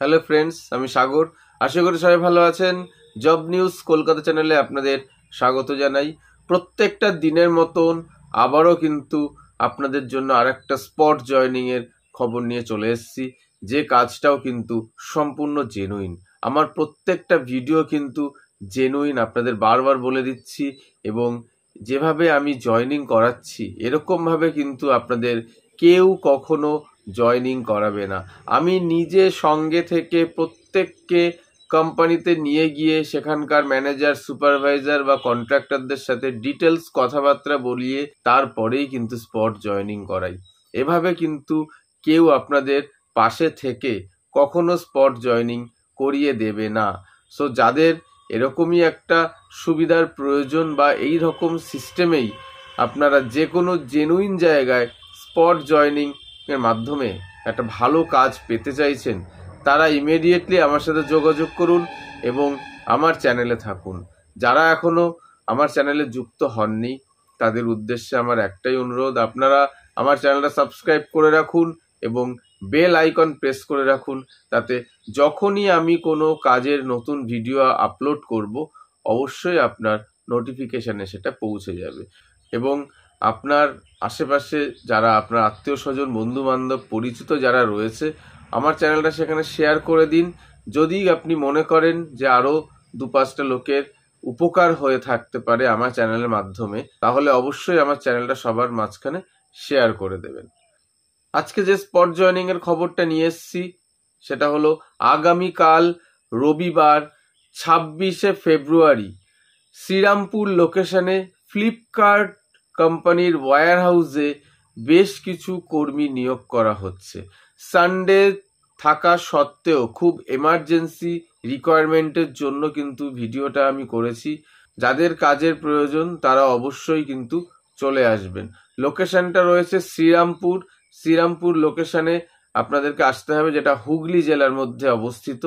hello friends আমি সাগর আশা করি সবাই ভালো আছেন জব নিউজ কলকাতা চ্যানেলে আপনাদের স্বাগত জানাই প্রত্যেকটা দিনের মতন আবারও কিন্তু আপনাদের জন্য আর একটা স্পট জয়নিংয়ের খবর নিয়ে চলে এসেছি যে কাজটাও কিন্তু সম্পূর্ণ জেনুইন আমার প্রত্যেকটা ভিডিও কিন্তু জেনুইন আপনাদের বারবার বলে দিচ্ছি এবং যেভাবে আমি জয়নিং করাচ্ছি এরকমভাবে কিন্তু আপনাদের কেউ কখনো জয়নিং করাবে না আমি নিজে সঙ্গে থেকে প্রত্যেককে কোম্পানিতে নিয়ে গিয়ে সেখানকার ম্যানেজার সুপারভাইজার বা কন্ট্রাক্টরদের সাথে ডিটেলস কথাবার্তা বলিয়ে তারপরেই কিন্তু স্পট জয়নিং করাই এভাবে কিন্তু কেউ আপনাদের পাশে থেকে কখনো স্পট জয়নিং করিয়ে দেবে না সো যাদের এরকমই একটা সুবিধার প্রয়োজন বা এই রকম সিস্টেমেই আপনারা যে কোনো জেনুইন জায়গায় স্পট জয়নিং এর মাধ্যমে একটা ভালো কাজ পেতে চাইছেন তারা ইমিডিয়েটলি আমার সাথে যোগাযোগ করুন এবং আমার চ্যানেলে থাকুন যারা এখনও আমার চ্যানেলে যুক্ত হননি তাদের উদ্দেশ্যে আমার একটাই অনুরোধ আপনারা আমার চ্যানেলটা সাবস্ক্রাইব করে রাখুন এবং বেল আইকন প্রেস করে রাখুন তাতে যখনই আমি কোনো কাজের নতুন ভিডিও আপলোড করব অবশ্যই আপনার নোটিফিকেশানে সেটা পৌঁছে যাবে এবং আপনার আশেপাশে যারা আপনার আত্মীয় স্বজন বন্ধুবান্ধব পরিচিত যারা রয়েছে আমার চ্যানেলটা সেখানে শেয়ার করে দিন যদি আপনি মনে করেন যে আরও দু পাঁচটা লোকের উপকার হয়ে থাকতে পারে আমার চ্যানেলের মাধ্যমে তাহলে অবশ্যই আমার চ্যানেলটা সবার মাঝখানে শেয়ার করে দেবেন আজকে যে স্পট জয়নিংয়ের খবরটা নিয়ে এসছি সেটা হলো আগামীকাল রবিবার ছাব্বিশে ফেব্রুয়ারি শ্রীরামপুর লোকেশনে ফ্লিপকার্ট কোম্পানির ওয়্যার হাউসে বেশ কিছু কর্মী নিয়োগ করা হচ্ছে সানডে থাকা সত্ত্বেও খুব এমার্জেন্সি রিকোয়ারমেন্টের জন্য কিন্তু ভিডিওটা আমি করেছি যাদের কাজের প্রয়োজন তারা অবশ্যই কিন্তু চলে আসবেন লোকেশনটা রয়েছে শ্রীরামপুর শ্রীরামপুর লোকেশনে আপনাদেরকে আসতে হবে যেটা হুগলি জেলার মধ্যে অবস্থিত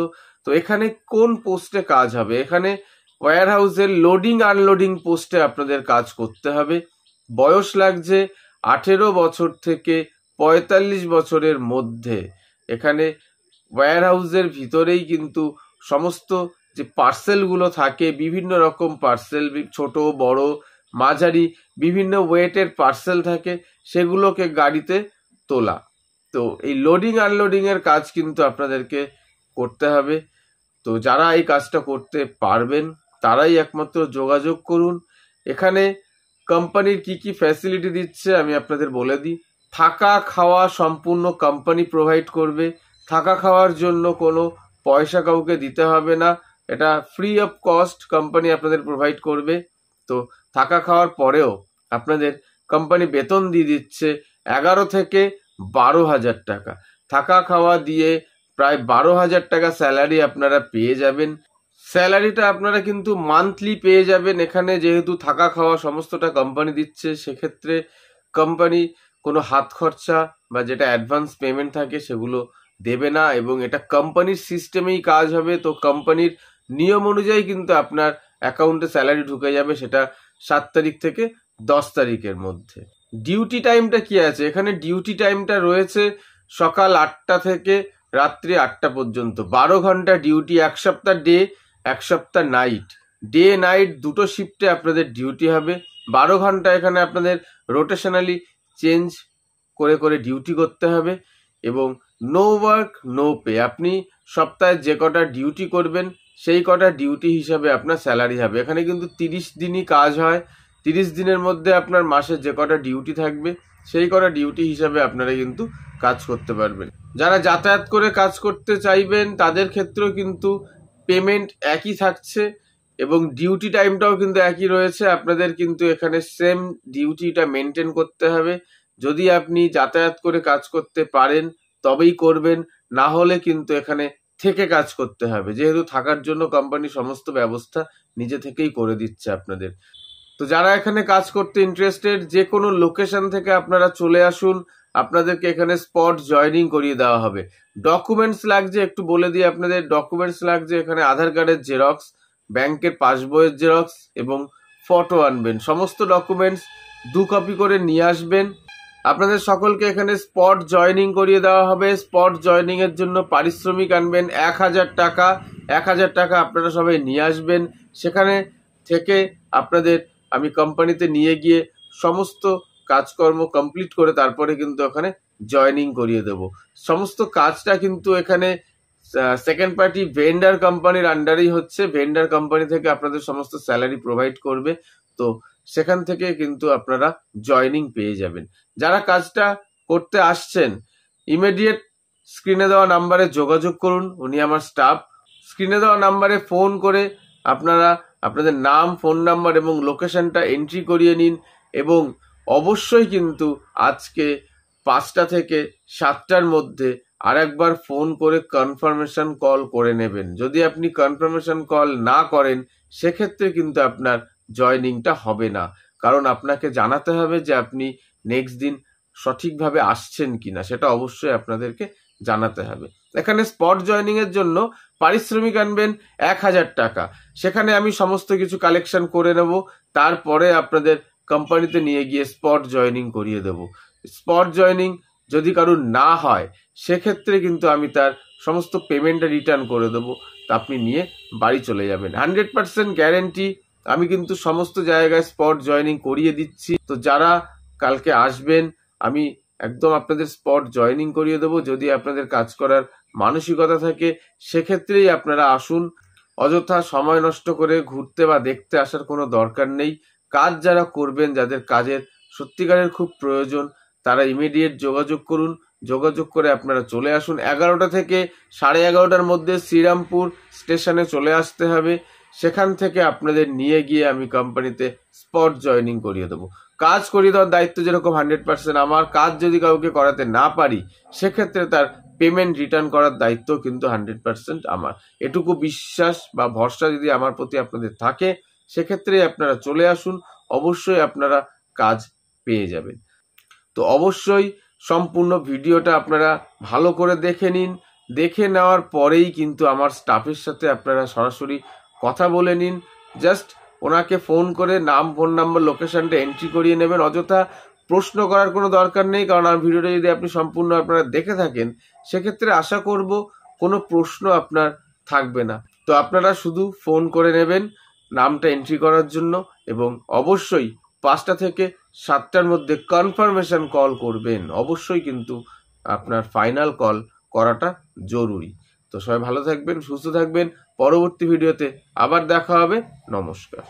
তো এখানে কোন পোস্টে কাজ হবে এখানে ওয়্যার হাউসের লোডিং আনলোডিং পোস্টে আপনাদের কাজ করতে হবে বয়স লাগছে আঠেরো বছর থেকে পঁয়তাল্লিশ বছরের মধ্যে এখানে ওয়্যার হাউসের ভিতরেই কিন্তু সমস্ত যে পার্সেলগুলো থাকে বিভিন্ন রকম পার্সেল ছোট বড় মাঝারি বিভিন্ন ওয়েটের পার্সেল থাকে সেগুলোকে গাড়িতে তোলা তো এই লোডিং আনলোডিংয়ের কাজ কিন্তু আপনাদেরকে করতে হবে তো যারা এই কাজটা করতে পারবেন তারাই একমাত্র যোগাযোগ করুন এখানে কোম্পানির কি কি ফ্যাসিলিটি দিচ্ছে আমি আপনাদের বলে দিই থাকা খাওয়া সম্পূর্ণ কোম্পানি প্রোভাইড করবে থাকা খাওয়ার জন্য কোনো পয়সা কাউকে দিতে হবে না এটা ফ্রি অফ কস্ট কোম্পানি আপনাদের প্রোভাইড করবে তো থাকা খাওয়ার পরেও আপনাদের কোম্পানি বেতন দিয়ে দিচ্ছে এগারো থেকে বারো হাজার টাকা থাকা খাওয়া দিয়ে প্রায় বারো হাজার টাকা স্যালারি আপনারা পেয়ে যাবেন স্যালারিটা আপনারা কিন্তু মান্থলি পেয়ে যাবেন এখানে যেহেতু থাকা খাওয়া সমস্তটা কোম্পানি দিচ্ছে সেক্ষেত্রে কোম্পানি কোনো হাত খরচা বা যেটা অ্যাডভান্স পেমেন্ট থাকে সেগুলো দেবে না এবং এটা কোম্পানির সিস্টেমেই কাজ হবে তো কোম্পানির নিয়ম অনুযায়ী কিন্তু আপনার অ্যাকাউন্টে স্যালারি ঢুকে যাবে সেটা সাত তারিখ থেকে দশ তারিখের মধ্যে ডিউটি টাইমটা কি আছে এখানে ডিউটি টাইমটা রয়েছে সকাল আটটা থেকে রাত্রি আটটা পর্যন্ত বারো ঘন্টা ডিউটি এক সপ্তাহ ডে এক সপ্তাহ নাইট ডে নাইট দুটো শিফটে আপনাদের ডিউটি হবে বারো ঘন্টা এখানে আপনাদের রোটেশনালি চেঞ্জ করে করে ডিউটি করতে হবে এবং নো ওয়ার্ক নো পে আপনি সপ্তাহে যে কটা ডিউটি করবেন সেই কটা ডিউটি হিসাবে আপনার স্যালারি হবে এখানে কিন্তু তিরিশ দিনই কাজ হয় তিরিশ দিনের মধ্যে আপনার মাসে যে কটা ডিউটি থাকবে সেই কটা ডিউটি হিসাবে আপনারা কিন্তু কাজ করতে পারবেন যারা যাতায়াত করে কাজ করতে চাইবেন তাদের ক্ষেত্রেও কিন্তু পেমেন্ট একই থাকছে এবং ডিউটি টাইমটাও কিন্তু একই রয়েছে আপনাদের কিন্তু এখানে সেম ডিউটিটা মেনটেন করতে হবে যদি আপনি যাতায়াত করে কাজ করতে পারেন তবেই করবেন না হলে কিন্তু এখানে থেকে কাজ করতে হবে যেহেতু থাকার জন্য কোম্পানি সমস্ত ব্যবস্থা নিজে থেকেই করে দিচ্ছে আপনাদের তো যারা এখানে কাজ করতে ইন্টারেস্টেড যে কোনো লোকেশন থেকে আপনারা চলে আসুন আপনাদেরকে এখানে স্পট জয়নিং করিয়ে দেওয়া হবে ডকুমেন্টস লাগছে একটু বলে দিই আপনাদের ডকুমেন্টস লাগছে এখানে আধার কার্ডের জেরক্স ব্যাংকের পাসবইয়ের জেরক্স এবং ফটো আনবেন সমস্ত ডকুমেন্টস দু কপি করে নিয়ে আসবেন আপনাদের সকলকে এখানে স্পট জয়নিং করিয়ে দেওয়া হবে স্পট এর জন্য পারিশ্রমিক আনবেন এক হাজার টাকা এক হাজার টাকা আপনারা সবাই নিয়ে আসবেন সেখানে থেকে আপনাদের আমি কোম্পানিতে নিয়ে গিয়ে সমস্ত কাজকর্ম কমপ্লিট করে তারপরে কিন্তু ওখানে জয়নিং করিয়ে দেব সমস্ত কাজটা কিন্তু এখানে সেকেন্ড পার্টি ভেন্ডার কোম্পানির আন্ডারেই হচ্ছে ভেন্ডার কোম্পানি থেকে আপনাদের সমস্ত স্যালারি প্রোভাইড করবে তো সেখান থেকে কিন্তু আপনারা জয়নিং পেয়ে যাবেন যারা কাজটা করতে আসছেন ইমিডিয়েট স্ক্রিনে দেওয়া নাম্বারে যোগাযোগ করুন উনি আমার স্টাফ স্ক্রিনে দেওয়া নাম্বারে ফোন করে আপনারা আপনাদের নাম ফোন নাম্বার এবং লোকেশনটা এন্ট্রি করিয়ে নিন এবং অবশ্যই কিন্তু আজকে পাঁচটা থেকে সাতটার মধ্যে আরেকবার ফোন করে কনফার্মেশন কল করে নেবেন যদি আপনি কনফার্মেশন কল না করেন সেক্ষেত্রে কিন্তু আপনার জয়নিংটা হবে না কারণ আপনাকে জানাতে হবে যে আপনি নেক্সট দিন সঠিকভাবে আসছেন কি না সেটা অবশ্যই আপনাদেরকে জানাতে হবে এখানে স্পট জয়নিং এর জন্য পারিশ্রমিক আনবেন এক হাজার টাকা সেখানে আমি সমস্ত কিছু কালেকশন করে নেব তারপরে আপনাদের কোম্পানিতে নিয়ে গিয়ে স্পট জয়নিং করিয়ে দেব স্পট জয়নিং যদি কারুর না হয় সেক্ষেত্রে কিন্তু আমি তার সমস্ত পেমেন্টটা রিটার্ন করে দেবো তা আপনি নিয়ে বাড়ি চলে যাবেন হান্ড্রেড পার্সেন্ট গ্যারেন্টি আমি কিন্তু সমস্ত জায়গায় স্পট জয়নিং করিয়ে দিচ্ছি তো যারা কালকে আসবেন আমি একদম আপনাদের স্পট জয়নিং করিয়ে দেবো যদি আপনাদের কাজ করার মানসিকতা থাকে সেক্ষেত্রেই আপনারা আসুন অযথা সময় নষ্ট করে ঘুরতে বা দেখতে আসার কোনো দরকার নেই কাজ যারা করবেন যাদের কাজের সত্যিকারের খুব প্রয়োজন তারা ইমিডিয়েট যোগাযোগ করুন যোগাযোগ করে আপনারা চলে আসুন এগারোটা থেকে সাড়ে এগারোটার মধ্যে শ্রীরামপুর স্টেশনে চলে আসতে হবে সেখান থেকে আপনাদের নিয়ে গিয়ে আমি কোম্পানিতে স্পট জয়নিং করিয়ে দেবো কাজ করিয়ে দেওয়ার দায়িত্ব যেরকম হান্ড্রেড পার্সেন্ট আমার কাজ যদি কাউকে করাতে না পারি সেক্ষেত্রে তার পেমেন্ট রিটার্ন করার দায়িত্ব কিন্তু হান্ড্রেড পার্সেন্ট আমার এটুকু বিশ্বাস বা ভরসা যদি আমার প্রতি আপনাদের থাকে সেক্ষেত্রে আপনারা চলে আসুন অবশ্যই আপনারা কাজ পেয়ে যাবেন তো অবশ্যই সম্পূর্ণ ভিডিওটা আপনারা ভালো করে দেখে নিন দেখে নেওয়ার পরেই কিন্তু আমার স্টাফের সাথে আপনারা সরাসরি কথা বলে নিন জাস্ট ওনাকে ফোন করে নাম ফোন নাম্বার লোকেশানটা এন্ট্রি করিয়ে নেবেন অযথা প্রশ্ন করার কোনো দরকার নেই কারণ আমার ভিডিওটা যদি আপনি সম্পূর্ণ আপনারা দেখে থাকেন সেক্ষেত্রে আশা করব কোনো প্রশ্ন আপনার থাকবে না তো আপনারা শুধু ফোন করে নেবেন নামটা এন্ট্রি করার জন্য এবং অবশ্যই পাঁচটা থেকে সাতটার মধ্যে কনফার্মেশন কল করবেন অবশ্যই কিন্তু আপনার ফাইনাল কল করাটা জরুরি তো সবাই ভালো থাকবেন সুস্থ থাকবেন পরবর্তী ভিডিওতে আবার দেখা হবে নমস্কার